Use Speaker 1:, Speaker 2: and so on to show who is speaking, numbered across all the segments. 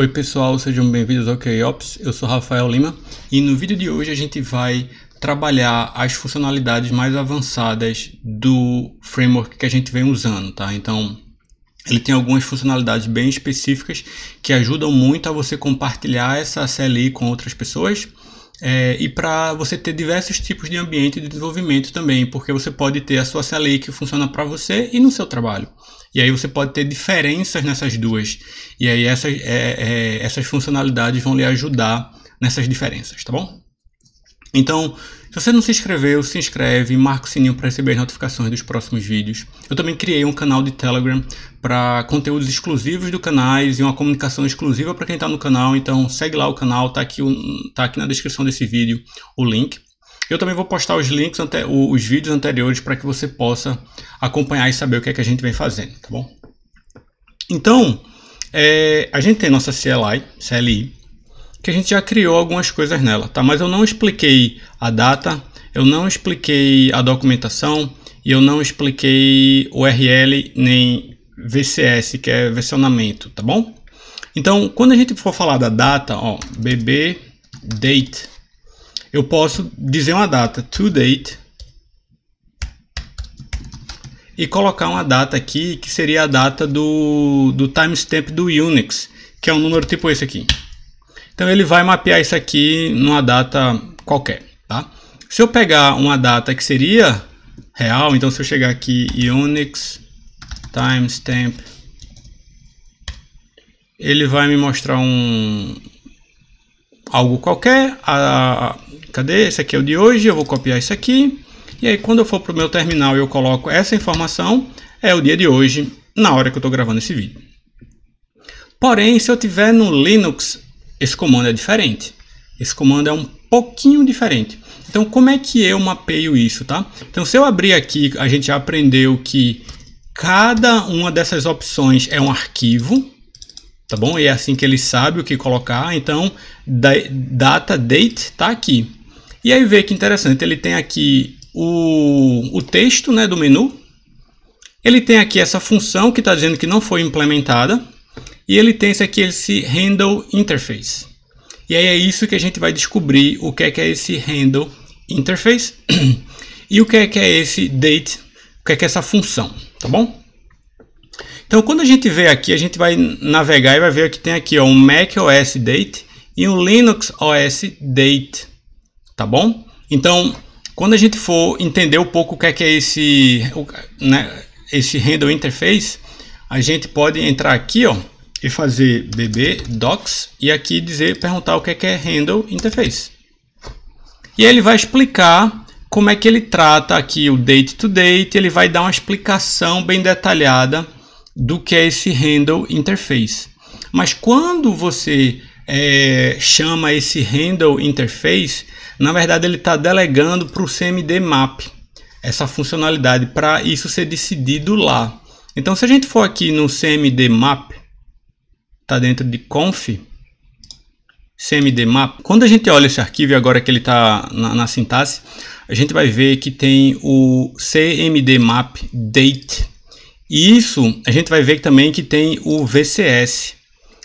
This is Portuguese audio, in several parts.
Speaker 1: Oi pessoal, sejam bem-vindos ao KOps, eu sou Rafael Lima e no vídeo de hoje a gente vai trabalhar as funcionalidades mais avançadas do framework que a gente vem usando, tá? Então, ele tem algumas funcionalidades bem específicas que ajudam muito a você compartilhar essa CLI com outras pessoas é, e para você ter diversos tipos de ambiente de desenvolvimento também, porque você pode ter a sua CLI que funciona para você e no seu trabalho. E aí você pode ter diferenças nessas duas. E aí essas, é, é, essas funcionalidades vão lhe ajudar nessas diferenças, tá bom? Então, se você não se inscreveu, se inscreve, e marca o sininho para receber as notificações dos próximos vídeos. Eu também criei um canal de Telegram para conteúdos exclusivos do canais e uma comunicação exclusiva para quem está no canal, então segue lá o canal, está aqui, tá aqui na descrição desse vídeo o link. Eu também vou postar os links, ante os vídeos anteriores para que você possa acompanhar e saber o que é que a gente vem fazendo, tá bom? Então, é, a gente tem nossa CLI, CLI, que a gente já criou algumas coisas nela, tá? Mas eu não expliquei a data. Eu não expliquei a documentação e eu não expliquei URL nem VCS, que é versionamento, tá bom? Então, quando a gente for falar da data, ó, bb date, eu posso dizer uma data to date e colocar uma data aqui que seria a data do, do timestamp do Unix, que é um número tipo esse aqui. Então ele vai mapear isso aqui numa data qualquer. Tá? Se eu pegar uma data que seria real, então se eu chegar aqui Unix timestamp, ele vai me mostrar um algo qualquer. A, a, cadê? Esse aqui é o de hoje, eu vou copiar isso aqui. E aí quando eu for para o meu terminal eu coloco essa informação, é o dia de hoje, na hora que eu estou gravando esse vídeo. Porém, se eu tiver no Linux, esse comando é diferente. Esse comando é um pouquinho diferente. Então, como é que eu mapeio isso, tá? Então, se eu abrir aqui, a gente já aprendeu que cada uma dessas opções é um arquivo, tá bom? E é assim que ele sabe o que colocar. Então, data, date, tá aqui. E aí, vê que interessante, ele tem aqui o, o texto né, do menu, ele tem aqui essa função que está dizendo que não foi implementada, e ele tem esse aqui, esse handle interface. E aí é isso que a gente vai descobrir o que é que é esse handle interface e o que é que é esse date, o que é que é essa função, tá bom? Então quando a gente vê aqui, a gente vai navegar e vai ver que tem aqui ó, um Mac OS date e um Linux OS date, tá bom? Então quando a gente for entender um pouco o que é que é esse, né, esse handle interface, a gente pode entrar aqui, ó, e fazer bb docs e aqui dizer perguntar o que é, que é handle interface. E ele vai explicar como é que ele trata aqui o date to date, ele vai dar uma explicação bem detalhada do que é esse handle interface. Mas quando você é, chama esse handle interface, na verdade ele está delegando para o CMD map essa funcionalidade para isso ser decidido lá. Então se a gente for aqui no CMD map está dentro de conf cmdmap. Quando a gente olha esse arquivo agora que ele está na, na, sintaxe, a gente vai ver que tem o cmdmap date. E isso a gente vai ver também que tem o VCS,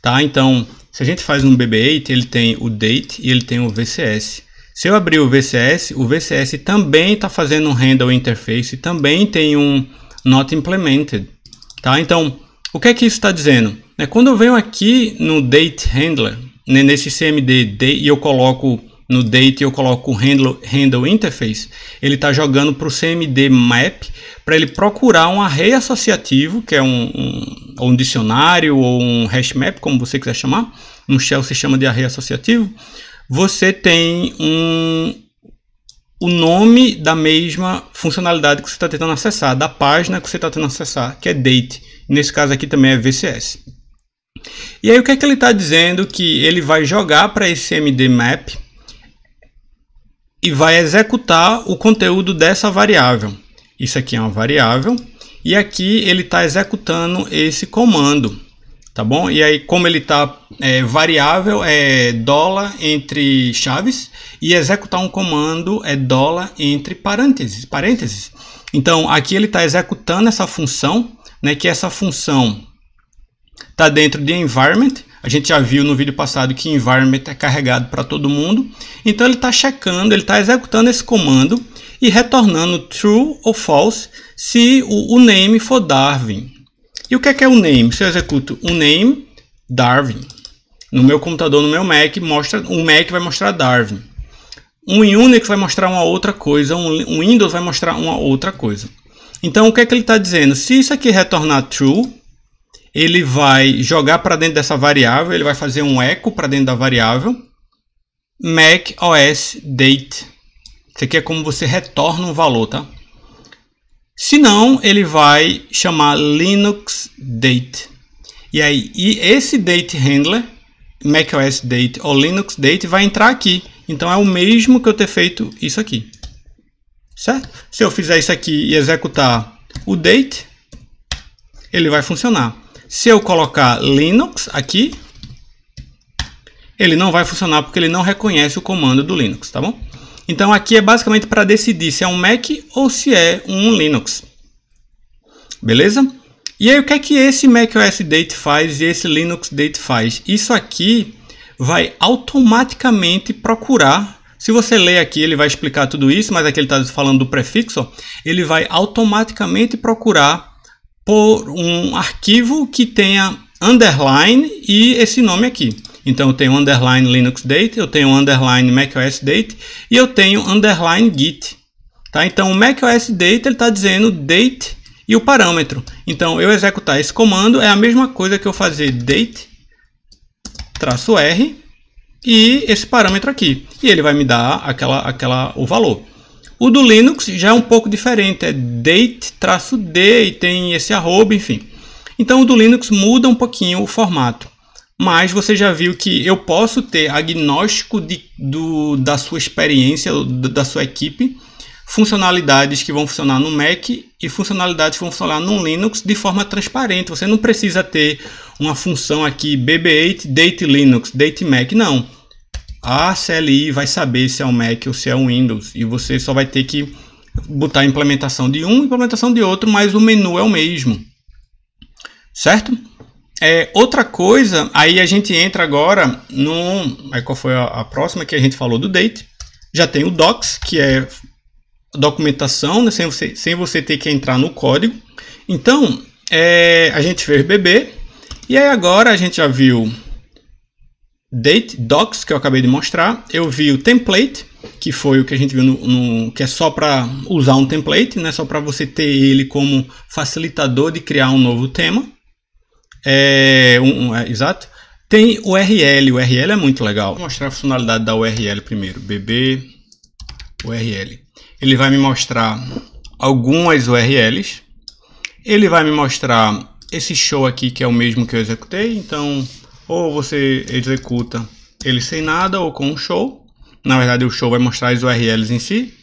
Speaker 1: tá? Então, se a gente faz um BB8, ele tem o date e ele tem o VCS. Se eu abrir o VCS, o VCS também está fazendo um handle interface, também tem um not implemented, tá? Então, o que é que isso está dizendo? É, quando eu venho aqui no date handler, né, nesse CMD e eu coloco no date eu coloco o handle, handle interface, ele está jogando para o CMD map para ele procurar um array associativo, que é um, um, um dicionário ou um hash map, como você quiser chamar. No shell se chama de array associativo. Você tem um, o nome da mesma funcionalidade que você está tentando acessar, da página que você está tentando acessar, que é date. Nesse caso aqui também é VCS. E aí o que é que ele está dizendo? Que ele vai jogar para esse MDMap e vai executar o conteúdo dessa variável. Isso aqui é uma variável e aqui ele está executando esse comando, tá bom? E aí como ele está é, variável é dólar entre chaves e executar um comando é dólar entre parênteses, parênteses. Então aqui ele está executando essa função, né? Que essa função está dentro de environment. A gente já viu no vídeo passado que environment é carregado para todo mundo. Então ele está checando, ele está executando esse comando e retornando true ou false se o, o name for Darwin. E o que é, que é o name? Se eu executo o name Darwin no meu computador, no meu Mac, mostra, o Mac vai mostrar Darwin. Um Unix vai mostrar uma outra coisa, um Windows vai mostrar uma outra coisa. Então o que é que ele está dizendo? Se isso aqui retornar true, ele vai jogar para dentro dessa variável, ele vai fazer um eco para dentro da variável mac os date. Isso aqui é como você retorna um valor, tá? Se não, ele vai chamar linux date. E aí, e esse date handler, mac os date ou linux date vai entrar aqui. Então é o mesmo que eu ter feito isso aqui. Certo? Se eu fizer isso aqui e executar o date, ele vai funcionar. Se eu colocar Linux aqui, ele não vai funcionar porque ele não reconhece o comando do Linux, tá bom? Então aqui é basicamente para decidir se é um Mac ou se é um Linux. Beleza? E aí o que é que esse macOS Date faz e esse Linux Date faz? Isso aqui vai automaticamente procurar. Se você ler aqui, ele vai explicar tudo isso, mas aqui ele está falando do prefixo. Ele vai automaticamente procurar por um arquivo que tenha underline e esse nome aqui. Então eu tenho underline Linux Date, eu tenho underline macOS Date e eu tenho underline Git. Tá? Então o macOS Date ele está dizendo date e o parâmetro. Então eu executar esse comando é a mesma coisa que eu fazer date traço R e esse parâmetro aqui. E ele vai me dar aquela, aquela, o valor. O do Linux já é um pouco diferente, é date-d e tem esse arroba, enfim. Então o do Linux muda um pouquinho o formato. Mas você já viu que eu posso ter agnóstico de, do, da sua experiência, da sua equipe, funcionalidades que vão funcionar no Mac e funcionalidades que vão funcionar no Linux de forma transparente. Você não precisa ter uma função aqui BB8 date Linux, date Mac, não a CLI vai saber se é um Mac ou se é um Windows e você só vai ter que botar a implementação de um e implementação de outro, mas o menu é o mesmo. Certo? É, outra coisa, aí a gente entra agora no. Aí qual foi a, a próxima que a gente falou do date? Já tem o docs, que é documentação, né, sem, você, sem você ter que entrar no código. Então, é, a gente fez bb e aí agora a gente já viu date docs que eu acabei de mostrar, eu vi o template, que foi o que a gente viu no, no que é só para usar um template, né, só para você ter ele como facilitador de criar um novo tema. É, um, um é, exato. Tem URL, URL é muito legal. Vou mostrar a funcionalidade da URL primeiro, bb URL. Ele vai me mostrar algumas URLs. Ele vai me mostrar esse show aqui que é o mesmo que eu executei, então ou você executa ele sem nada ou com um show. Na verdade, o show vai mostrar as URLs em si.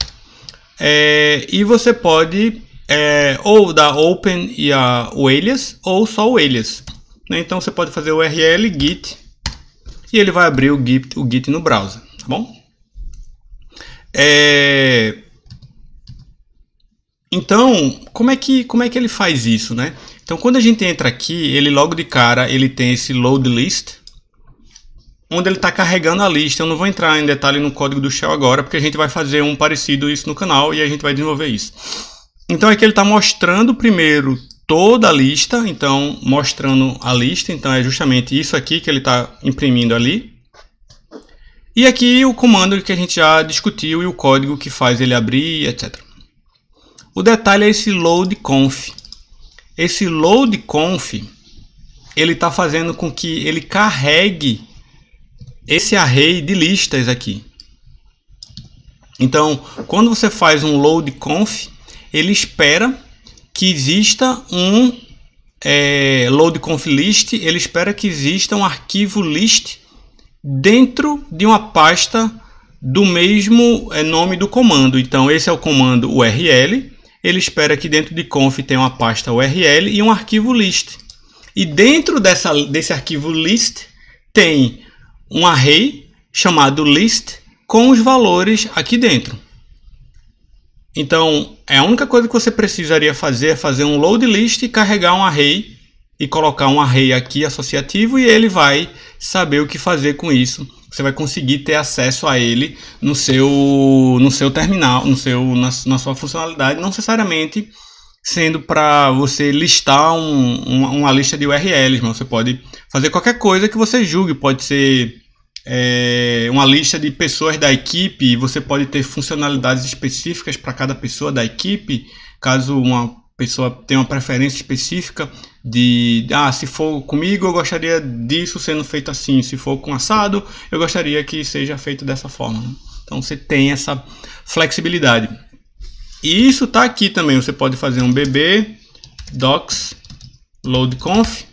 Speaker 1: É, e você pode é, ou dar open e a, o alias ou só o alias. Né? Então você pode fazer o URL git e ele vai abrir o git, o git no browser, tá bom? É, então, como é que como é que ele faz isso, né? Então, quando a gente entra aqui, ele logo de cara ele tem esse load list, onde ele está carregando a lista. Eu não vou entrar em detalhe no código do Shell agora, porque a gente vai fazer um parecido isso no canal e a gente vai desenvolver isso. Então aqui é ele está mostrando primeiro toda a lista, então mostrando a lista, então é justamente isso aqui que ele está imprimindo ali. E aqui o comando que a gente já discutiu e o código que faz ele abrir, etc. O detalhe é esse load conf. Esse load conf ele está fazendo com que ele carregue esse array de listas aqui. Então, quando você faz um load conf, ele espera que exista um é, load conf list, ele espera que exista um arquivo list dentro de uma pasta do mesmo é, nome do comando. Então, esse é o comando URL ele espera que dentro de conf tenha uma pasta URL e um arquivo list. E dentro dessa, desse arquivo list tem um array chamado list com os valores aqui dentro. Então, é a única coisa que você precisaria fazer é fazer um load list, e carregar um array e colocar um array aqui associativo e ele vai saber o que fazer com isso você vai conseguir ter acesso a ele no seu, no seu terminal, no seu, na, na sua funcionalidade, não necessariamente sendo para você listar um, uma, uma, lista de URLs, mas você pode fazer qualquer coisa que você julgue, pode ser é, uma lista de pessoas da equipe, você pode ter funcionalidades específicas para cada pessoa da equipe, caso uma pessoa tenha uma preferência específica, de ah, se for comigo eu gostaria disso sendo feito assim, se for com assado, eu gostaria que seja feito dessa forma. Então você tem essa flexibilidade. E isso está aqui também, você pode fazer um bb docs load conf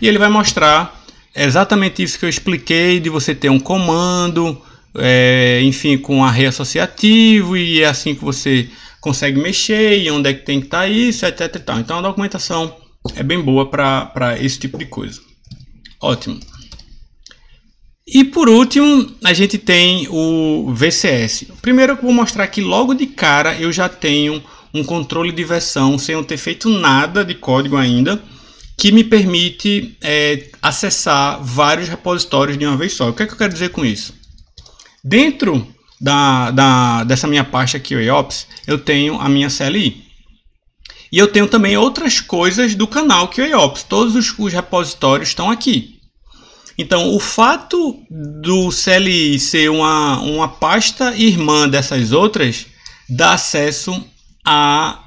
Speaker 1: e ele vai mostrar exatamente isso que eu expliquei de você ter um comando, é, enfim, com array associativo e é assim que você consegue mexer e onde é que tem que estar tá isso, etc. Então a documentação é bem boa para esse tipo de coisa. Ótimo. E por último, a gente tem o VCS. Primeiro eu vou mostrar que logo de cara eu já tenho um controle de versão sem eu ter feito nada de código ainda, que me permite é, acessar vários repositórios de uma vez só. O que, é que eu quero dizer com isso? Dentro da, da, dessa minha pasta aqui, o EOPS, eu tenho a minha CLI. E eu tenho também outras coisas do canal QAOps. Todos os, os repositórios estão aqui. Então, o fato do CLI ser uma, uma pasta irmã dessas outras dá acesso a.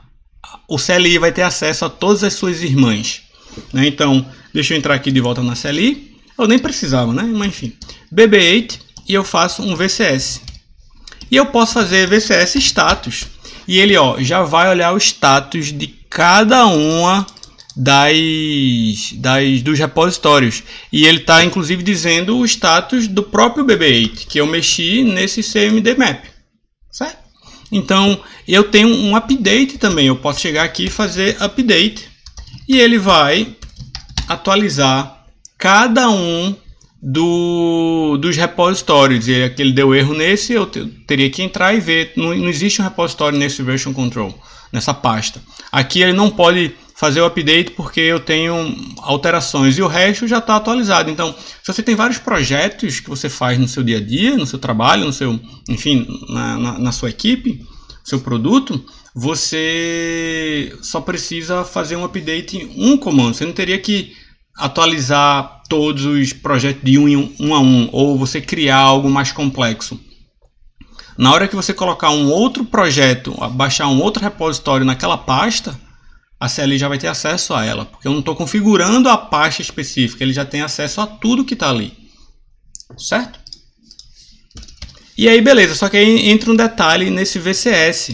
Speaker 1: O CLI vai ter acesso a todas as suas irmãs. Né? Então, deixa eu entrar aqui de volta na CLI. Eu nem precisava, né? Mas enfim. BB8 e eu faço um VCS. E eu posso fazer VCS status. E ele ó, já vai olhar o status de cada uma das, das dos repositórios. E ele está inclusive dizendo o status do próprio BB8 que eu mexi nesse CMD map, certo? Então eu tenho um update também. Eu posso chegar aqui e fazer update e ele vai atualizar cada um do dos repositórios. E aquele é ele deu erro nesse, eu teria que entrar e ver. Não, não existe um repositório nesse version control, nessa pasta. Aqui ele não pode fazer o update porque eu tenho alterações e o resto já está atualizado. Então, se você tem vários projetos que você faz no seu dia a dia, no seu trabalho, no seu, enfim, na, na, na sua equipe, seu produto, você só precisa fazer um update em um comando. Você não teria que atualizar todos os projetos de um, em um a um, ou você criar algo mais complexo. Na hora que você colocar um outro projeto, baixar um outro repositório naquela pasta, a CLI já vai ter acesso a ela, porque eu não estou configurando a pasta específica, ele já tem acesso a tudo que está ali, certo? E aí beleza, só que aí entra um detalhe nesse VCS.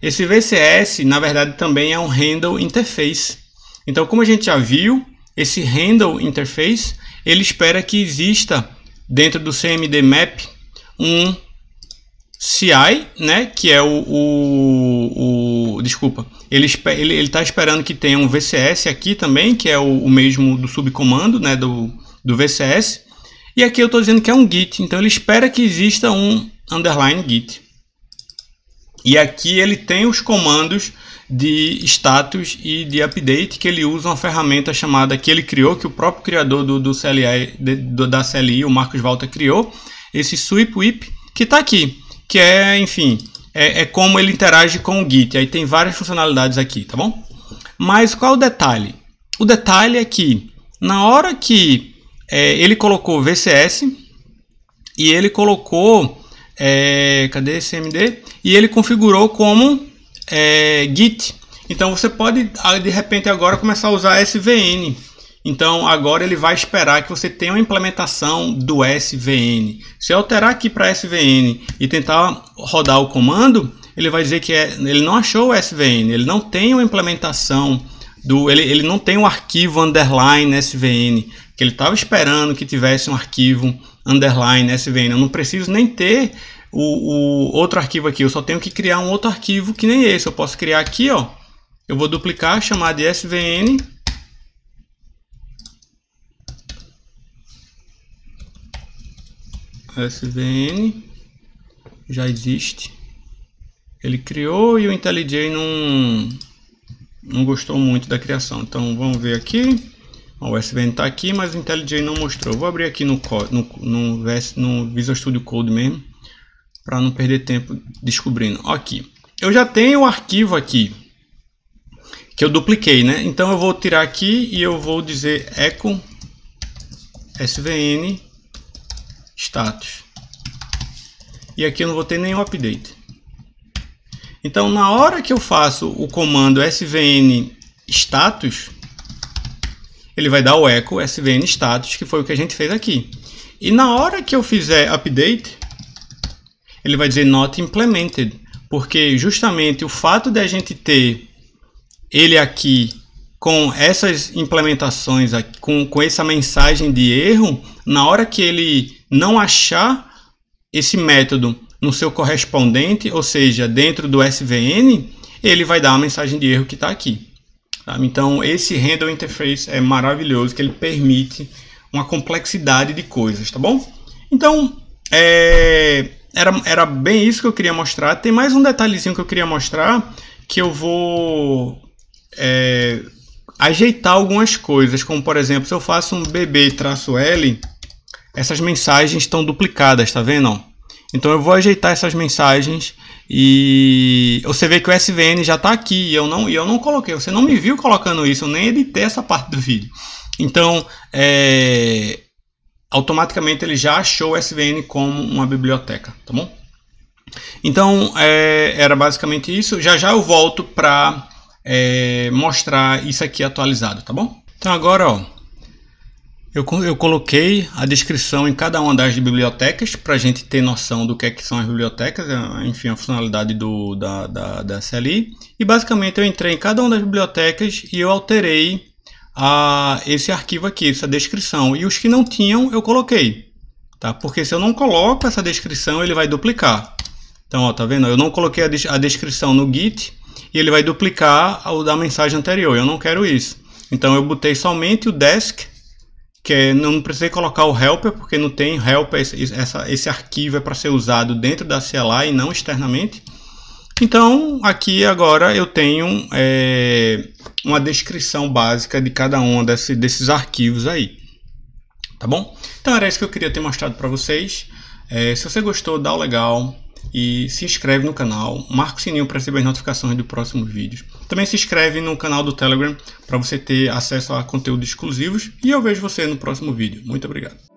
Speaker 1: Esse VCS, na verdade, também é um Handle Interface. Então, como a gente já viu, esse handle interface, ele espera que exista dentro do CMD map um CI, né, que é o, o, o desculpa, ele está ele, ele tá esperando que tenha um VCS aqui também, que é o, o mesmo do subcomando, né, do, do VCS, e aqui eu estou dizendo que é um git, então ele espera que exista um underline git. E aqui ele tem os comandos de status e de update que ele usa uma ferramenta chamada que ele criou, que o próprio criador do, do CLI, de, do, da CLI, o Marcos Valta, criou, esse sweep whip, que está aqui, que é, enfim, é, é, como ele interage com o Git. Aí tem várias funcionalidades aqui, tá bom? Mas qual é o detalhe? O detalhe é que na hora que é, ele colocou VCS e ele colocou, é, cadê esse MD? E ele configurou como é, Git. Então você pode ah, de repente agora começar a usar SVN. Então agora ele vai esperar que você tenha uma implementação do SVN. Se alterar aqui para SVN e tentar rodar o comando, ele vai dizer que é, ele não achou o SVN, ele não tem uma implementação do, ele, ele não tem um arquivo underline SVN que ele estava esperando que tivesse um arquivo underline SVN. Eu não preciso nem ter o, o outro arquivo aqui. Eu só tenho que criar um outro arquivo que nem esse. Eu posso criar aqui, ó. Eu vou duplicar, chamar de svn. svn já existe. Ele criou e o IntelliJ não, não gostou muito da criação. Então vamos ver aqui. Ó, o SVN está aqui, mas o IntelliJ não mostrou. Vou abrir aqui no, no, no, no Visual Studio Code mesmo para não perder tempo descobrindo. Aqui, eu já tenho o um arquivo aqui que eu dupliquei, né? Então eu vou tirar aqui e eu vou dizer echo svn status. E aqui eu não vou ter nenhum update. Então na hora que eu faço o comando svn status, ele vai dar o echo svn status, que foi o que a gente fez aqui. E na hora que eu fizer update, ele vai dizer not implemented, porque justamente o fato de a gente ter ele aqui com essas implementações, com, com essa mensagem de erro, na hora que ele não achar esse método no seu correspondente, ou seja, dentro do SVN, ele vai dar a mensagem de erro que está aqui. Tá? Então, esse handle interface é maravilhoso, que ele permite uma complexidade de coisas, tá bom? Então, é, era, era bem isso que eu queria mostrar. Tem mais um detalhezinho que eu queria mostrar, que eu vou é, ajeitar algumas coisas, como por exemplo, se eu faço um bb-l, essas mensagens estão duplicadas, tá vendo? Então eu vou ajeitar essas mensagens e você vê que o SVN já está aqui e eu não, eu não coloquei, você não me viu colocando isso, eu nem editei essa parte do vídeo. Então, é, automaticamente ele já achou o SVN como uma biblioteca, tá bom? Então, é, era basicamente isso. Já já eu volto para é, mostrar isso aqui atualizado, tá bom? Então agora, ó, eu, eu coloquei a descrição em cada uma das bibliotecas para a gente ter noção do que, é que são as bibliotecas, é, enfim, a funcionalidade do, da, da, da CLI. E basicamente eu entrei em cada uma das bibliotecas e eu alterei a esse arquivo aqui, essa descrição. E os que não tinham, eu coloquei. Tá? Porque se eu não coloco essa descrição, ele vai duplicar. Então, ó, tá vendo? Eu não coloquei a, des a descrição no Git e ele vai duplicar o da mensagem anterior. Eu não quero isso. Então, eu botei somente o desk, que é, não precisei colocar o helper, porque não tem helper. Esse, essa, esse arquivo é para ser usado dentro da CLI e não externamente. Então, aqui agora eu tenho é, uma descrição básica de cada um desse, desses arquivos aí. Tá bom? Então era isso que eu queria ter mostrado para vocês. É, se você gostou, dá o legal e se inscreve no canal. Marca o sininho para receber as notificações do próximo vídeo. Também se inscreve no canal do Telegram para você ter acesso a conteúdos exclusivos. E eu vejo você no próximo vídeo. Muito obrigado.